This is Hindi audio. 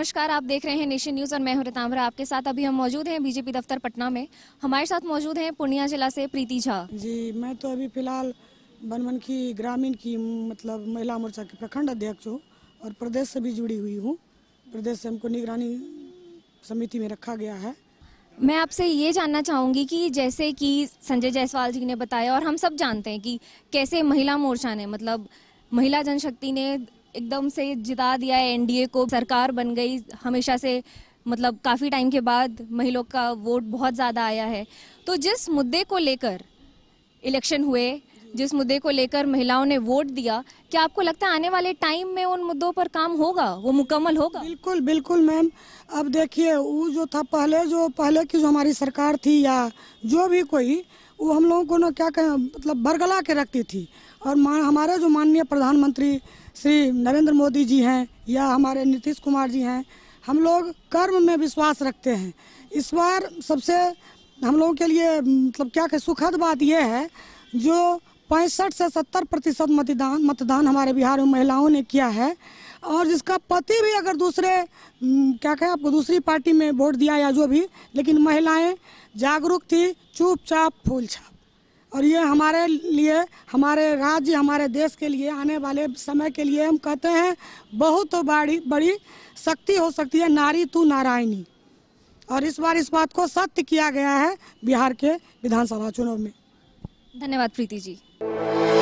नमस्कार आप देख रहे हैं नेशन न्यूज़ और मैं हूं रिताम्बरा आपके साथ अभी हम मौजूद हैं बीजेपी दफ्तर पटना में हमारे साथ मौजूद हैं पूर्णिया जिला से प्रीति झा जी मैं तो अभी फिलहाल बनमन की ग्रामीण की मतलब महिला मोर्चा के प्रखंड अध्यक्ष हूँ और प्रदेश से भी जुड़ी हुई हूँ प्रदेश से हमको निगरानी समिति में रखा गया है मैं आपसे ये जानना चाहूंगी कि जैसे कि संजय जायसवाल जी ने बताया और हम सब जानते हैं कि कैसे महिला मोर्चा ने मतलब महिला जनशक्ति ने एकदम से जिता दिया है एनडीए को सरकार बन गई हमेशा से मतलब काफ़ी टाइम के बाद महिलाओं का वोट बहुत ज़्यादा आया है तो जिस मुद्दे को लेकर इलेक्शन हुए जिस मुद्दे को लेकर महिलाओं ने वोट दिया क्या आपको लगता है आने वाले टाइम में उन मुद्दों पर काम होगा वो मुकम्मल होगा बिल्कुल बिल्कुल मैम अब देखिए वो जो था पहले जो पहले की जो हमारी सरकार थी या जो भी कोई वो हम लोगों को ना क्या कहें मतलब बरगला के रखती थी और हमारे जो माननीय प्रधानमंत्री श्री नरेंद्र मोदी जी हैं या हमारे नीतीश कुमार जी हैं हम लोग कर्म में विश्वास रखते हैं इस बार सबसे हम लोगों के लिए मतलब क्या कहें सुखद बात यह है जो पैंसठ से सत्तर प्रतिशत मतदान मतदान हमारे बिहार में महिलाओं ने किया है और जिसका पति भी अगर दूसरे हम्म, क्या कहें आपको दूसरी पार्टी में वोट दिया या जो भी लेकिन महिलाएं जागरूक थी चुपचाप फूल छाप और ये हमारे लिए हमारे राज्य हमारे देश के लिए आने वाले समय के लिए हम कहते हैं बहुत बड़ी बड़ी शक्ति हो सकती है नारी तू नारायणी और इस बार इस बात को सत्य किया गया है बिहार के विधानसभा चुनाव में धन्यवाद प्रीति जी